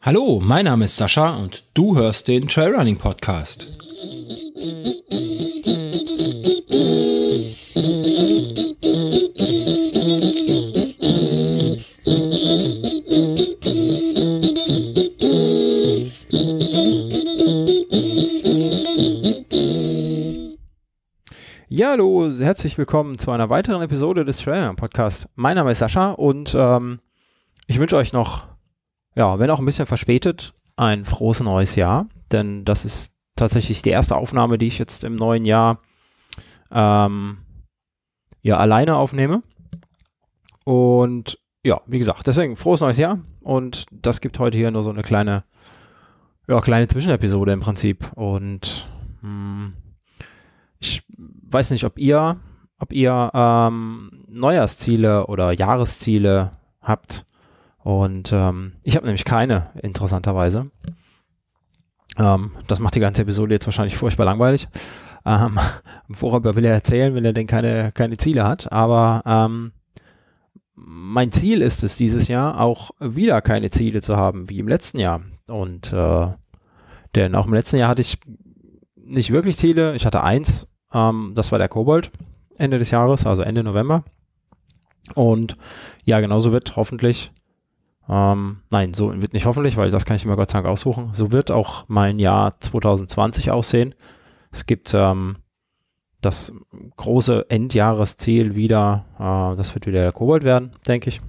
Hallo, mein Name ist Sascha und du hörst den Trailrunning Podcast. Hallo, herzlich willkommen zu einer weiteren Episode des Trailer Podcast. Mein Name ist Sascha und ähm, ich wünsche euch noch, ja, wenn auch ein bisschen verspätet, ein frohes neues Jahr, denn das ist tatsächlich die erste Aufnahme, die ich jetzt im neuen Jahr ähm, ja alleine aufnehme. Und ja, wie gesagt, deswegen frohes neues Jahr und das gibt heute hier nur so eine kleine, ja, kleine Zwischenepisode im Prinzip und mh, hm, ich weiß nicht, ob ihr, ob ihr ähm, Neujahrsziele oder Jahresziele habt. Und ähm, ich habe nämlich keine, interessanterweise. Ähm, das macht die ganze Episode jetzt wahrscheinlich furchtbar langweilig. Ähm, worüber will er erzählen, wenn er denn keine, keine Ziele hat? Aber ähm, mein Ziel ist es dieses Jahr auch wieder keine Ziele zu haben wie im letzten Jahr. Und äh, denn auch im letzten Jahr hatte ich nicht wirklich Ziele. Ich hatte eins ähm, das war der Kobold Ende des Jahres, also Ende November. Und ja, genauso wird hoffentlich, ähm, nein, so wird nicht hoffentlich, weil das kann ich mir Gott sei Dank aussuchen. So wird auch mein Jahr 2020 aussehen. Es gibt ähm, das große Endjahresziel wieder, äh, das wird wieder der Kobold werden, denke ich.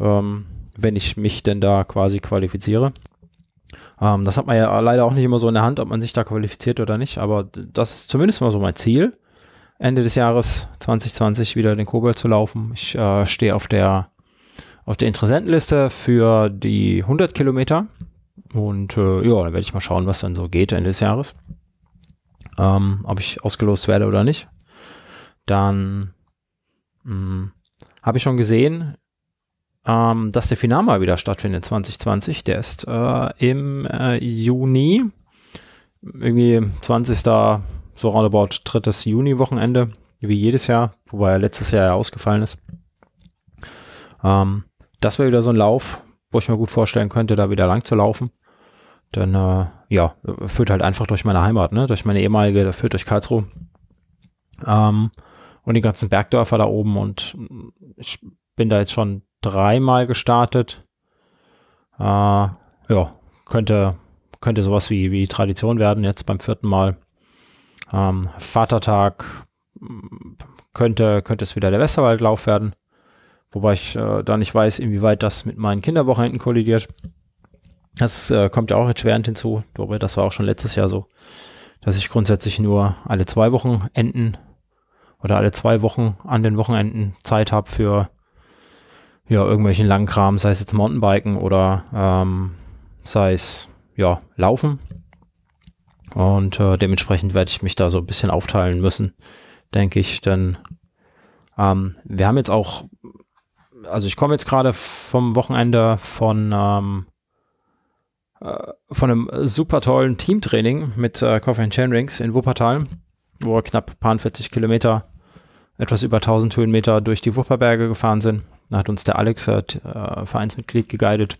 Ähm, wenn ich mich denn da quasi qualifiziere. Ähm, das hat man ja leider auch nicht immer so in der Hand, ob man sich da qualifiziert oder nicht, aber das ist zumindest mal so mein Ziel. Ende des Jahres 2020 wieder den Kobold zu laufen. Ich äh, stehe auf der, auf der Interessentenliste für die 100 Kilometer. Und äh, ja, dann werde ich mal schauen, was dann so geht Ende des Jahres. Ähm, ob ich ausgelost werde oder nicht. Dann hm, habe ich schon gesehen, ähm, dass der Finama wieder stattfindet 2020. Der ist äh, im äh, Juni, irgendwie 20. so roundabout drittes Juni-Wochenende, wie jedes Jahr, wobei er letztes Jahr ja ausgefallen ist. Ähm, das wäre wieder so ein Lauf, wo ich mir gut vorstellen könnte, da wieder lang zu laufen. Denn äh, ja, führt halt einfach durch meine Heimat, ne? durch meine ehemalige, führt durch Karlsruhe. Ähm, und die ganzen Bergdörfer da oben und ich bin da jetzt schon dreimal gestartet. Äh, ja, könnte, könnte sowas wie, wie Tradition werden jetzt beim vierten Mal. Ähm, Vatertag mm, könnte, könnte es wieder der Westerwaldlauf werden. Wobei ich äh, da nicht weiß, inwieweit das mit meinen Kinderwochenenden kollidiert. Das äh, kommt ja auch jetzt hinzu. Wobei das war auch schon letztes Jahr so, dass ich grundsätzlich nur alle zwei Wochen enden oder alle zwei Wochen an den Wochenenden Zeit habe für ja, irgendwelchen langen Kram, sei es jetzt Mountainbiken oder ähm, sei es ja, Laufen. Und äh, dementsprechend werde ich mich da so ein bisschen aufteilen müssen, denke ich. Denn ähm, wir haben jetzt auch, also ich komme jetzt gerade vom Wochenende von, ähm, äh, von einem super tollen Teamtraining mit äh, Coffee and Rings in Wuppertal, wo wir knapp paar 40 Kilometer, etwas über 1000 Höhenmeter durch die Wupperberge gefahren sind da hat uns der Alex, hat, äh, Vereinsmitglied, geguidet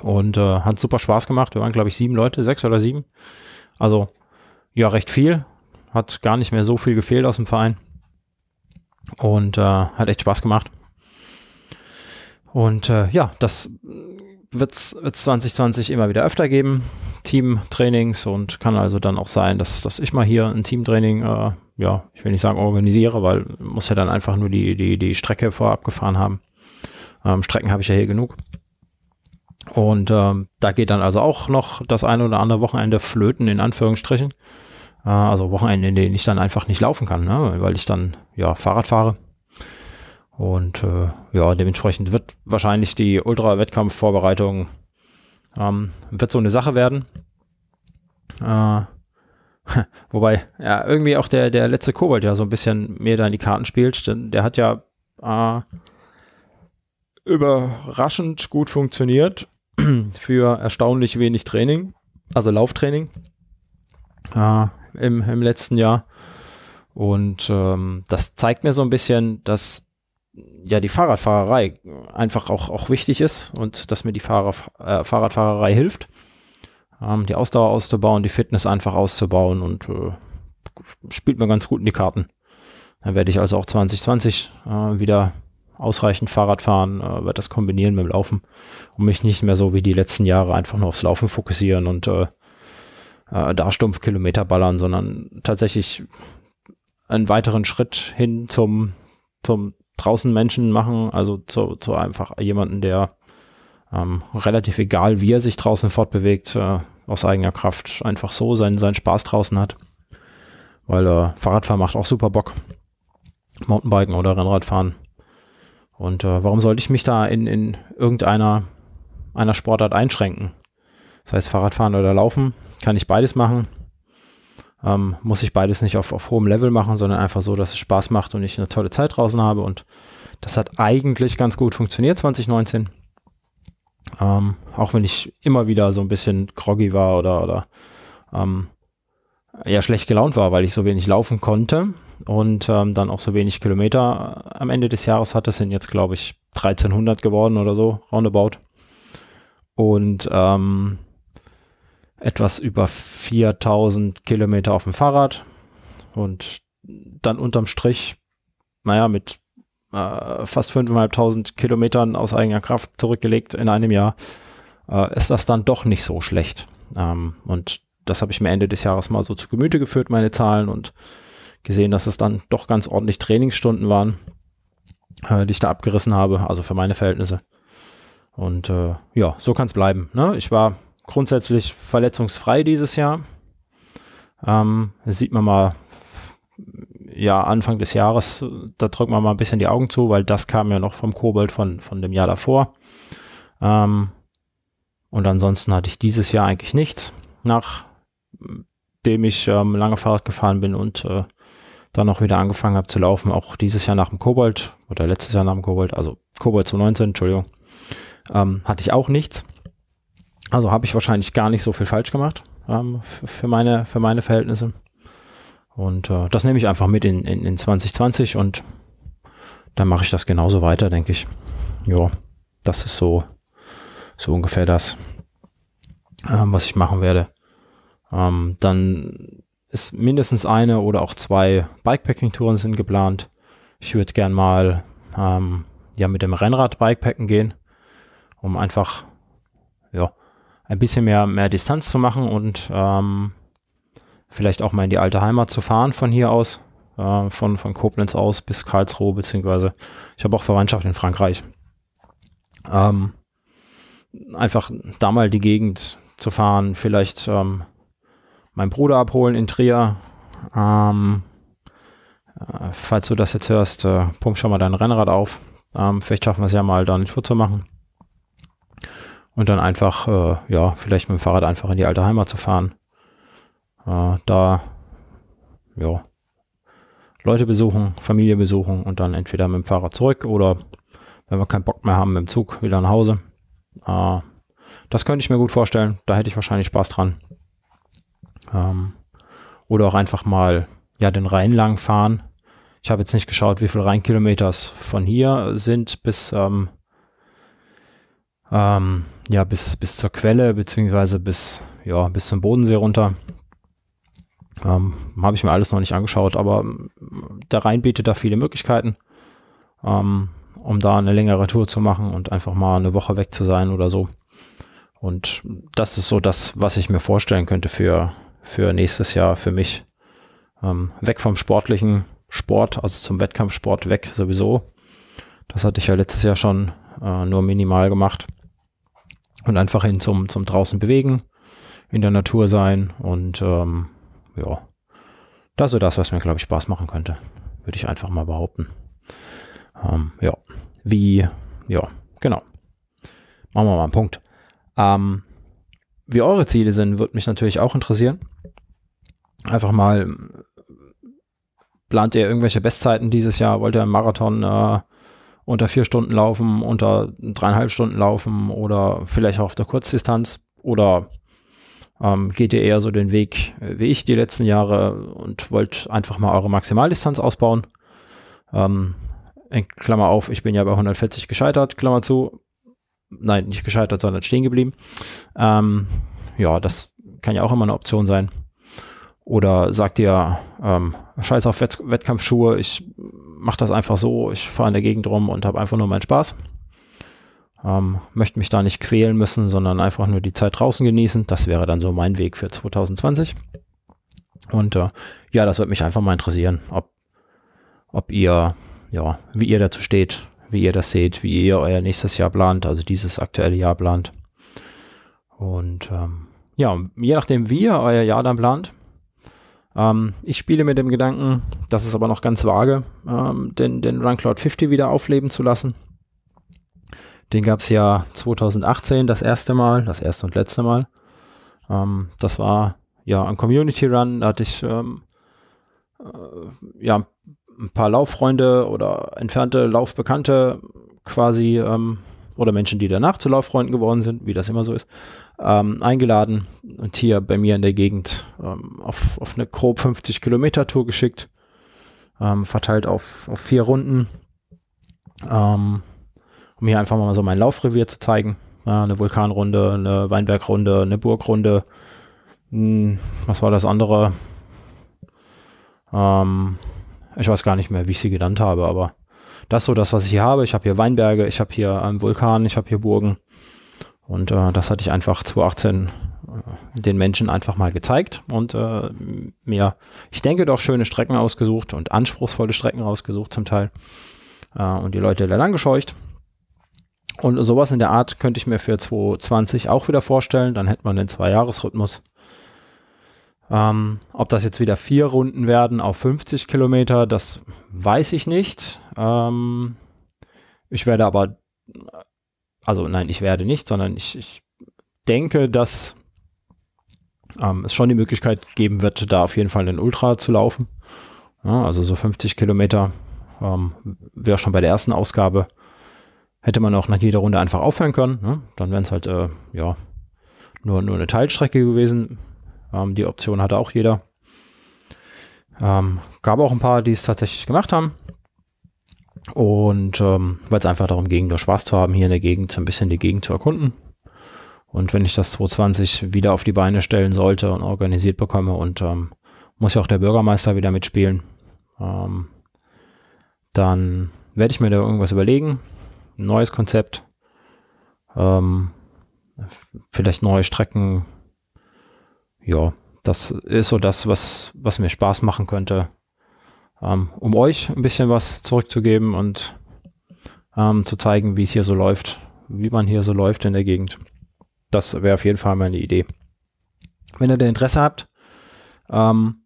und äh, hat super Spaß gemacht. Wir waren, glaube ich, sieben Leute, sechs oder sieben. Also ja, recht viel. Hat gar nicht mehr so viel gefehlt aus dem Verein. Und äh, hat echt Spaß gemacht. Und äh, ja, das wird es 2020 immer wieder öfter geben. Teamtrainings und kann also dann auch sein, dass, dass ich mal hier ein Teamtraining, äh, ja, ich will nicht sagen organisiere, weil muss ja dann einfach nur die, die, die Strecke vorab gefahren haben. Ähm, Strecken habe ich ja hier genug. Und ähm, da geht dann also auch noch das eine oder andere Wochenende flöten, in Anführungsstrichen. Äh, also Wochenende, in denen ich dann einfach nicht laufen kann, ne? weil ich dann ja Fahrrad fahre. Und äh, ja, dementsprechend wird wahrscheinlich die Ultra-Wettkampfvorbereitung ähm, wird so eine Sache werden. Äh, wobei, ja, irgendwie auch der, der letzte Kobold ja so ein bisschen mehr da in die Karten spielt, denn der hat ja äh, überraschend gut funktioniert für erstaunlich wenig Training, also Lauftraining äh, im, im letzten Jahr. Und ähm, das zeigt mir so ein bisschen, dass ja die Fahrradfahrerei einfach auch, auch wichtig ist und dass mir die Fahrer, äh, Fahrradfahrerei hilft, ähm, die Ausdauer auszubauen, die Fitness einfach auszubauen und äh, spielt mir ganz gut in die Karten. Dann werde ich also auch 2020 äh, wieder ausreichend Fahrrad fahren, äh, werde das kombinieren mit dem Laufen und mich nicht mehr so wie die letzten Jahre einfach nur aufs Laufen fokussieren und äh, äh, da stumpf Kilometer ballern, sondern tatsächlich einen weiteren Schritt hin zum, zum draußen Menschen machen, also zu, zu einfach jemanden, der ähm, relativ egal, wie er sich draußen fortbewegt, äh, aus eigener Kraft einfach so seinen, seinen Spaß draußen hat. Weil äh, Fahrradfahren macht auch super Bock. Mountainbiken oder Rennradfahren. Und äh, warum sollte ich mich da in, in irgendeiner einer Sportart einschränken? Das heißt, Fahrradfahren oder Laufen kann ich beides machen ähm, muss ich beides nicht auf, auf hohem Level machen, sondern einfach so, dass es Spaß macht und ich eine tolle Zeit draußen habe. Und das hat eigentlich ganz gut funktioniert 2019. Ähm, auch wenn ich immer wieder so ein bisschen groggy war oder, oder ähm, ja, schlecht gelaunt war, weil ich so wenig laufen konnte und ähm, dann auch so wenig Kilometer am Ende des Jahres hatte. Das sind jetzt, glaube ich, 1300 geworden oder so, roundabout. Und ähm, etwas über 4000 Kilometer auf dem Fahrrad und dann unterm Strich, naja, mit äh, fast 5.500 Kilometern aus eigener Kraft zurückgelegt in einem Jahr, äh, ist das dann doch nicht so schlecht. Ähm, und das habe ich mir Ende des Jahres mal so zu Gemüte geführt, meine Zahlen, und gesehen, dass es dann doch ganz ordentlich Trainingsstunden waren, äh, die ich da abgerissen habe, also für meine Verhältnisse. Und äh, ja, so kann es bleiben. Ne? Ich war grundsätzlich verletzungsfrei dieses Jahr. Ähm, sieht man mal, ja, Anfang des Jahres, da drückt man mal ein bisschen die Augen zu, weil das kam ja noch vom Kobold von, von dem Jahr davor. Ähm, und ansonsten hatte ich dieses Jahr eigentlich nichts, nachdem ich ähm, lange Fahrrad gefahren bin und äh, dann noch wieder angefangen habe zu laufen, auch dieses Jahr nach dem Kobold oder letztes Jahr nach dem Kobold, also Kobold 2019, Entschuldigung, ähm, hatte ich auch nichts. Also habe ich wahrscheinlich gar nicht so viel falsch gemacht ähm, für, meine, für meine Verhältnisse. Und äh, das nehme ich einfach mit in, in, in 2020 und dann mache ich das genauso weiter, denke ich. Ja, das ist so, so ungefähr das, ähm, was ich machen werde. Ähm, dann ist mindestens eine oder auch zwei Bikepacking-Touren sind geplant. Ich würde gern mal ähm, ja, mit dem Rennrad Bikepacken gehen, um einfach ein bisschen mehr, mehr Distanz zu machen und ähm, vielleicht auch mal in die alte Heimat zu fahren von hier aus, äh, von, von Koblenz aus bis Karlsruhe, beziehungsweise ich habe auch Verwandtschaft in Frankreich. Ähm, einfach da mal die Gegend zu fahren, vielleicht ähm, meinen Bruder abholen in Trier. Ähm, äh, falls du das jetzt hörst, äh, pump schon mal dein Rennrad auf. Ähm, vielleicht schaffen wir es ja mal, da einen Tour zu machen und dann einfach, äh, ja, vielleicht mit dem Fahrrad einfach in die alte Heimat zu fahren. Äh, da, ja, Leute besuchen, Familie besuchen und dann entweder mit dem Fahrrad zurück oder wenn wir keinen Bock mehr haben, mit dem Zug wieder nach Hause. Äh, das könnte ich mir gut vorstellen. Da hätte ich wahrscheinlich Spaß dran. Ähm, oder auch einfach mal ja, den Rhein lang fahren. Ich habe jetzt nicht geschaut, wie viele Rheinkilometer es von hier sind bis ähm, ähm, ja, bis, bis zur Quelle, beziehungsweise bis, ja, bis zum Bodensee runter. Ähm, Habe ich mir alles noch nicht angeschaut, aber ähm, der Rhein bietet da viele Möglichkeiten, ähm, um da eine längere Tour zu machen und einfach mal eine Woche weg zu sein oder so. Und das ist so das, was ich mir vorstellen könnte für, für nächstes Jahr, für mich. Ähm, weg vom sportlichen Sport, also zum Wettkampfsport weg sowieso. Das hatte ich ja letztes Jahr schon äh, nur minimal gemacht. Und einfach hin zum, zum draußen bewegen, in der Natur sein und ähm, ja, das ist das, was mir, glaube ich, Spaß machen könnte. Würde ich einfach mal behaupten. Ähm, ja, wie, ja, genau. Machen wir mal einen Punkt. Ähm, wie eure Ziele sind, würde mich natürlich auch interessieren. Einfach mal, plant ihr irgendwelche Bestzeiten dieses Jahr? Wollt ihr einen Marathon äh, unter vier Stunden laufen, unter dreieinhalb Stunden laufen oder vielleicht auch auf der Kurzdistanz oder ähm, geht ihr eher so den Weg äh, wie ich die letzten Jahre und wollt einfach mal eure Maximaldistanz ausbauen? Ähm, in Klammer auf, ich bin ja bei 140 gescheitert, Klammer zu. Nein, nicht gescheitert, sondern stehen geblieben. Ähm, ja, das kann ja auch immer eine Option sein. Oder sagt ihr, ähm, scheiß auf Wett Wettkampfschuhe, ich mache das einfach so. Ich fahre in der Gegend rum und habe einfach nur meinen Spaß. Ähm, möchte mich da nicht quälen müssen, sondern einfach nur die Zeit draußen genießen. Das wäre dann so mein Weg für 2020. Und äh, ja, das würde mich einfach mal interessieren, ob, ob ihr, ja, wie ihr dazu steht, wie ihr das seht, wie ihr euer nächstes Jahr plant, also dieses aktuelle Jahr plant. Und ähm, ja, je nachdem, wie ihr euer Jahr dann plant, ähm, ich spiele mit dem Gedanken, das ist aber noch ganz vage, ähm, den, den Cloud 50 wieder aufleben zu lassen. Den gab es ja 2018 das erste Mal, das erste und letzte Mal. Ähm, das war ja ein Community Run, da hatte ich ähm, äh, ja ein paar Lauffreunde oder entfernte Laufbekannte quasi ähm, oder Menschen, die danach zu Lauffreunden geworden sind, wie das immer so ist, ähm, eingeladen und hier bei mir in der Gegend ähm, auf, auf eine grob 50 Kilometer Tour geschickt, ähm, verteilt auf, auf vier Runden, ähm, um hier einfach mal so mein Laufrevier zu zeigen. Ja, eine Vulkanrunde, eine Weinbergrunde, eine Burgrunde, hm, was war das andere? Ähm, ich weiß gar nicht mehr, wie ich sie genannt habe, aber das ist so das, was ich hier habe. Ich habe hier Weinberge, ich habe hier einen ähm, Vulkan, ich habe hier Burgen. Und äh, das hatte ich einfach 2018 äh, den Menschen einfach mal gezeigt und äh, mir, ich denke doch, schöne Strecken ausgesucht und anspruchsvolle Strecken ausgesucht zum Teil äh, und die Leute da lang gescheucht. Und sowas in der Art könnte ich mir für 2020 auch wieder vorstellen. Dann hätte man den Zwei-Jahres-Rhythmus. Ähm, ob das jetzt wieder vier Runden werden auf 50 Kilometer, das weiß ich nicht. Ähm, ich werde aber, also nein, ich werde nicht, sondern ich, ich denke, dass ähm, es schon die Möglichkeit geben wird, da auf jeden Fall in Ultra zu laufen. Ja, also so 50 Kilometer ähm, wäre schon bei der ersten Ausgabe. Hätte man auch nach jeder Runde einfach aufhören können. Ne? Dann wäre es halt, äh, ja, nur, nur eine Teilstrecke gewesen. Ähm, die Option hatte auch jeder. Ähm, gab auch ein paar, die es tatsächlich gemacht haben. Und ähm, weil es einfach darum ging, da Spaß zu haben, hier in der Gegend so ein bisschen die Gegend zu erkunden. Und wenn ich das 2020 wieder auf die Beine stellen sollte und organisiert bekomme und ähm, muss ja auch der Bürgermeister wieder mitspielen, ähm, dann werde ich mir da irgendwas überlegen. Ein neues Konzept. Ähm, vielleicht neue Strecken. Ja, das ist so das, was, was mir Spaß machen könnte. Ähm, um euch ein bisschen was zurückzugeben und ähm, zu zeigen, wie es hier so läuft, wie man hier so läuft in der Gegend. Das wäre auf jeden Fall mal eine Idee. Wenn ihr da Interesse habt, ähm,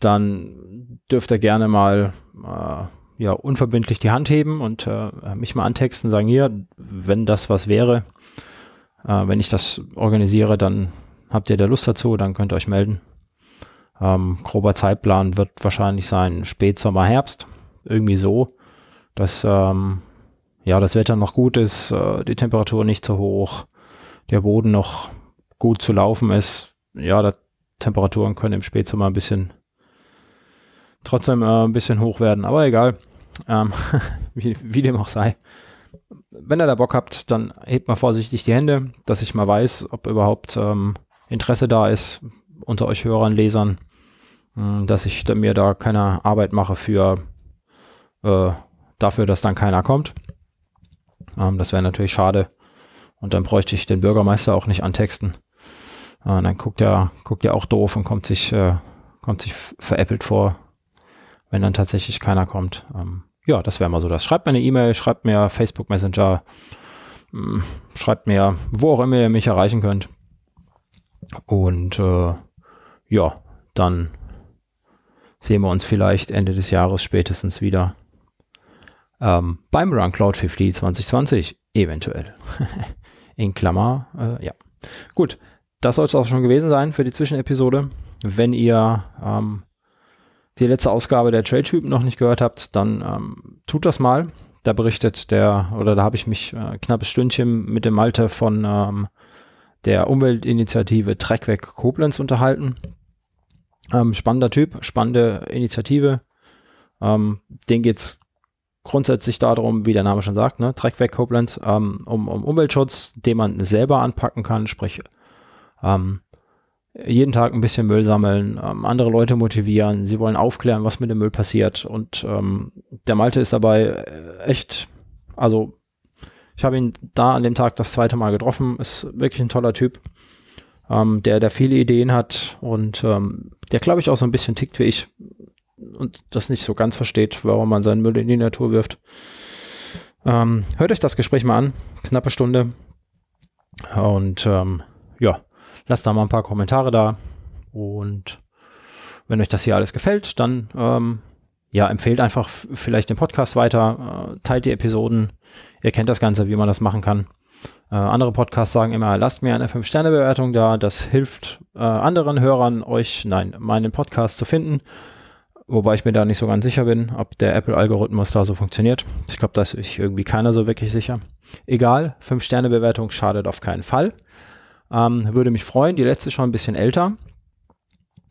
dann dürft ihr gerne mal äh, ja, unverbindlich die Hand heben und äh, mich mal antexten, sagen hier, wenn das was wäre, äh, wenn ich das organisiere, dann habt ihr da Lust dazu, dann könnt ihr euch melden. Ähm, grober Zeitplan wird wahrscheinlich sein Spätsommer, Herbst, irgendwie so, dass ähm, ja das Wetter noch gut ist, äh, die Temperatur nicht zu so hoch, der Boden noch gut zu laufen ist. Ja, da Temperaturen können im Spätsommer ein bisschen trotzdem äh, ein bisschen hoch werden, aber egal, ähm, wie, wie dem auch sei. Wenn ihr da Bock habt, dann hebt mal vorsichtig die Hände, dass ich mal weiß, ob überhaupt ähm, Interesse da ist unter euch Hörern, Lesern. Hm, dass ich mir da keine Arbeit mache für äh, dafür, dass dann keiner kommt. Ähm, das wäre natürlich schade. Und dann bräuchte ich den Bürgermeister auch nicht antexten. Äh, dann guckt er, guckt er auch doof und kommt sich, äh, kommt sich veräppelt vor, wenn dann tatsächlich keiner kommt. Ähm, ja, das wäre mal so das. Schreibt mir eine E-Mail, schreibt mir Facebook Messenger, mh, hm, schreibt mir, wo auch immer ihr mich erreichen könnt. Und äh, ja, dann sehen wir uns vielleicht Ende des Jahres spätestens wieder ähm, beim Run Cloud 50 2020 eventuell. In Klammer, äh, ja. Gut, das soll es auch schon gewesen sein für die Zwischenepisode. Wenn ihr ähm, die letzte Ausgabe der Trade Typen noch nicht gehört habt, dann ähm, tut das mal. Da berichtet der, oder da habe ich mich äh, knappes Stündchen mit dem Malte von ähm, der Umweltinitiative Treckweg Koblenz unterhalten. Ähm, spannender Typ, spannende Initiative. Ähm, den geht es grundsätzlich darum, wie der Name schon sagt, ne, Dreckweg Koblenz, ähm, um, um Umweltschutz, den man selber anpacken kann, sprich ähm, jeden Tag ein bisschen Müll sammeln, ähm, andere Leute motivieren, sie wollen aufklären, was mit dem Müll passiert. Und ähm, der Malte ist dabei äh, echt, also ich habe ihn da an dem Tag das zweite Mal getroffen, ist wirklich ein toller Typ ähm, der, der viele Ideen hat und ähm, der, glaube ich, auch so ein bisschen tickt wie ich und das nicht so ganz versteht, warum man seinen Müll in die Natur wirft. Ähm, hört euch das Gespräch mal an, knappe Stunde. Und ähm, ja, lasst da mal ein paar Kommentare da. Und wenn euch das hier alles gefällt, dann ähm, ja, empfehlt einfach vielleicht den Podcast weiter, äh, teilt die Episoden. Ihr kennt das Ganze, wie man das machen kann. Äh, andere Podcasts sagen immer, lasst mir eine 5-Sterne-Bewertung da, das hilft äh, anderen Hörern, euch, nein, meinen Podcast zu finden. Wobei ich mir da nicht so ganz sicher bin, ob der Apple-Algorithmus da so funktioniert. Ich glaube, da ist sich irgendwie keiner so wirklich sicher. Egal, 5-Sterne-Bewertung schadet auf keinen Fall. Ähm, würde mich freuen. Die letzte ist schon ein bisschen älter.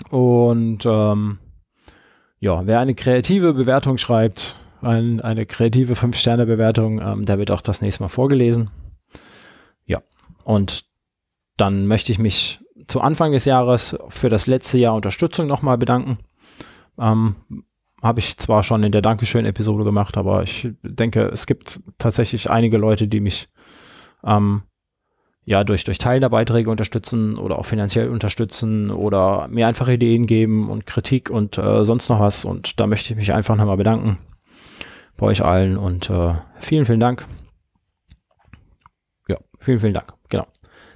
Und ähm, ja, wer eine kreative Bewertung schreibt, ein, eine kreative 5-Sterne-Bewertung, ähm, der wird auch das nächste Mal vorgelesen. Ja, und dann möchte ich mich zu Anfang des Jahres für das letzte Jahr Unterstützung nochmal bedanken. Ähm, Habe ich zwar schon in der Dankeschön-Episode gemacht, aber ich denke, es gibt tatsächlich einige Leute, die mich ähm, ja durch, durch Teil der Beiträge unterstützen oder auch finanziell unterstützen oder mir einfach Ideen geben und Kritik und äh, sonst noch was. Und da möchte ich mich einfach nochmal bedanken bei euch allen und äh, vielen, vielen Dank. Vielen, vielen Dank. Genau.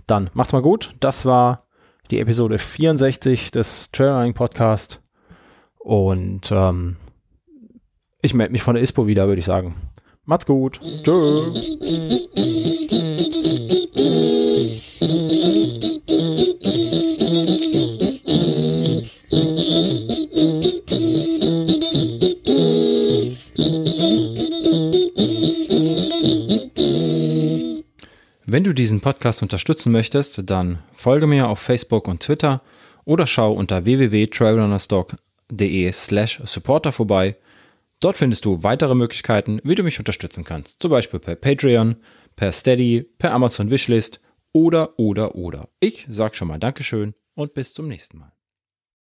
Dann macht's mal gut. Das war die Episode 64 des Trailrunning Podcast. Und ähm, ich melde mich von der ISPO wieder, würde ich sagen. Macht's gut. Tschüss. Podcast unterstützen möchtest, dann folge mir auf Facebook und Twitter oder schau unter www.trailrunnerstock.de slash supporter vorbei. Dort findest du weitere Möglichkeiten, wie du mich unterstützen kannst. Zum Beispiel per Patreon, per Steady, per Amazon Wishlist oder, oder, oder. Ich sag schon mal Dankeschön und bis zum nächsten Mal.